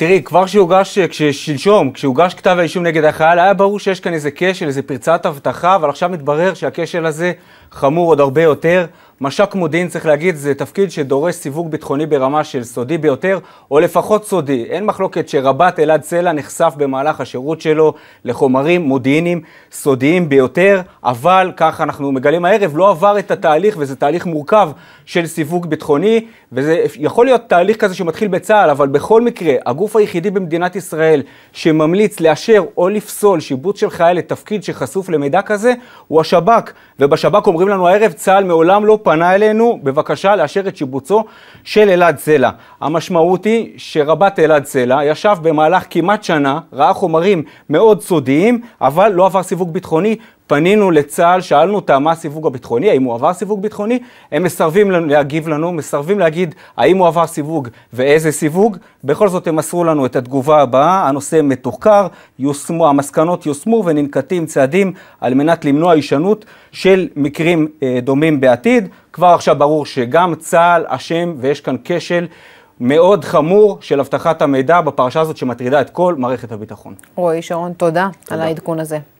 תראי, כבר שהוגש, אה, שלשום, כשהוגש כתב האישום נגד החייל, היה ברור שיש כאן איזה כשל, איזה פרצת אבטחה, אבל עכשיו מתברר שהכשל הזה חמור עוד הרבה יותר. מש"ק מודיעין, צריך להגיד, זה תפקיד שדורש סיווג ביטחוני ברמה של סודי ביותר, או לפחות סודי. אין מחלוקת שרבת אלעד סלע נחשף במהלך השירות שלו לחומרים מודיעיניים סודיים ביותר, אבל, כך אנחנו מגלים הערב, לא עבר את התהליך, וזה תהליך מורכב של סיווג ביטחוני, וזה יכול להיות תהליך כזה שמתחיל בצה"ל, אבל בכל מקרה, הגוף היחידי במדינת ישראל שממליץ לאשר או לפסול שיבוץ של חייל לתפקיד שחשוף למידע כזה, הוא השב"כ. ובשב"כ אומרים לנו הערב, צה"ל מעולם לא פ... פנה אלינו בבקשה לאשר את שיבוצו של אלעד סלע. המשמעות היא שרבת אלעד סלע ישב במהלך כמעט שנה, ראה חומרים מאוד סודיים, אבל לא עבר סיווג ביטחוני. פנינו לצה"ל, שאלנו אותם מה הסיווג הביטחוני, האם הוא עבר סיווג ביטחוני, הם מסרבים להגיב לנו, מסרבים להגיד האם הוא עבר סיווג ואיזה סיווג. בכל זאת הם מסרו לנו את התגובה הבאה, הנושא מתוחקר, יוסמו, המסקנות יושמו וננקטים צעדים על מנת למנוע הישנות של מקרים אה, דומים בעתיד. כבר עכשיו ברור שגם צה"ל אשם ויש כאן כשל מאוד חמור של אבטחת המידע בפרשה הזאת שמטרידה את כל מערכת הביטחון. רועי שרון, תודה, תודה. על העדכון הזה.